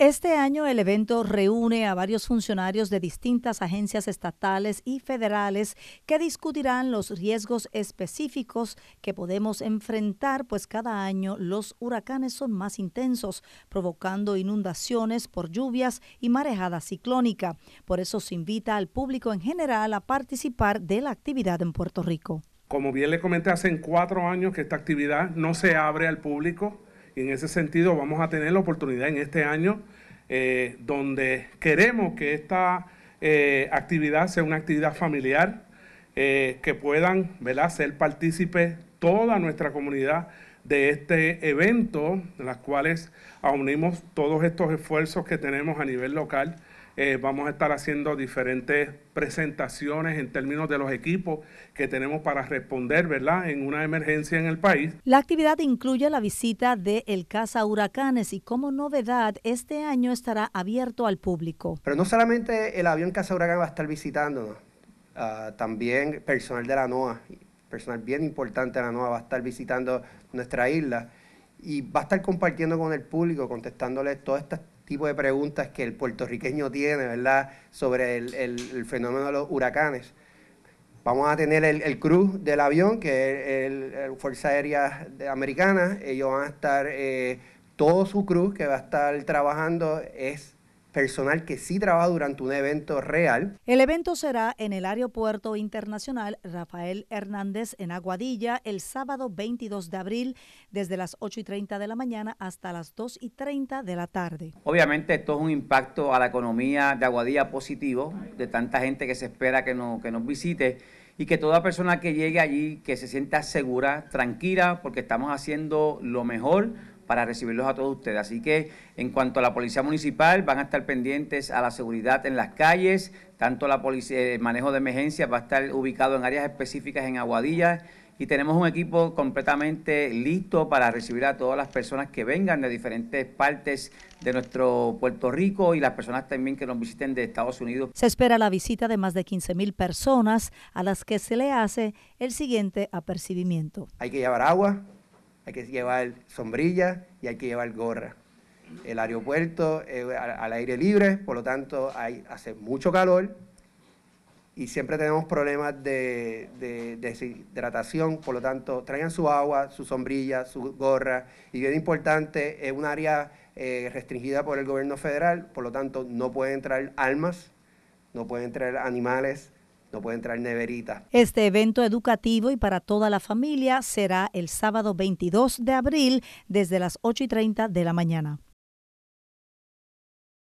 Este año el evento reúne a varios funcionarios de distintas agencias estatales y federales que discutirán los riesgos específicos que podemos enfrentar, pues cada año los huracanes son más intensos, provocando inundaciones por lluvias y marejada ciclónica. Por eso se invita al público en general a participar de la actividad en Puerto Rico. Como bien le comenté, hace cuatro años que esta actividad no se abre al público y en ese sentido vamos a tener la oportunidad en este año eh, donde queremos que esta eh, actividad sea una actividad familiar, eh, que puedan ser partícipes toda nuestra comunidad de este evento, en las cuales unimos todos estos esfuerzos que tenemos a nivel local. Eh, vamos a estar haciendo diferentes presentaciones en términos de los equipos que tenemos para responder, ¿verdad?, en una emergencia en el país. La actividad incluye la visita de El Casa Huracanes y como novedad, este año estará abierto al público. Pero no solamente el avión Casa Huracanes va a estar visitando, ah, también personal de la NOAA personal bien importante de la NOAA va a estar visitando nuestra isla y va a estar compartiendo con el público, contestándole todo este tipo de preguntas que el puertorriqueño tiene, ¿verdad?, sobre el, fenómeno de los huracanes. Vamos a tener el, cruz del avión, que es la Fuerza Aérea Americana. Ellos van a estar, eh, todo su cruz que va a estar trabajando es personal que sí trabaja durante un evento real. El evento será en el Aeropuerto Internacional Rafael Hernández en Aguadilla el sábado 22 de abril desde las 8 y 30 de la mañana hasta las 2 y 30 de la tarde. Obviamente esto es un impacto a la economía de Aguadilla positivo, de tanta gente que se espera que, que nos visite y que toda persona que llegue allí que se sienta segura, tranquila, porque estamos haciendo lo mejor para recibirlos a todos ustedes. Así que en cuanto a la policía municipal, van a estar pendientes a la seguridad en las calles, tanto la policía, el eh, manejo de emergencias va a estar ubicado en áreas específicas en Aguadilla y tenemos un equipo completamente listo para recibir a todas las personas que vengan de diferentes partes de nuestro Puerto Rico y las personas también que nos visiten de Estados Unidos. Se espera la visita de más de 15.000 personas a las que se le hace el siguiente apercibimiento. Hay que llevar agua, hay que llevar sombrilla y hay que llevar gorra. El aeropuerto es al, aire libre, por lo tanto hace mucho calor y siempre tenemos problemas de, deshidratación, por lo tanto traigan su agua, su sombrilla, su gorra. Y bien importante, es un área eh, restringida por el gobierno federal, por lo tanto no pueden entrar almas, no pueden entrar animales, no puede entrar neverita. Este evento educativo y para toda la familia será el sábado 22 de abril desde las 8 y 30 de la mañana.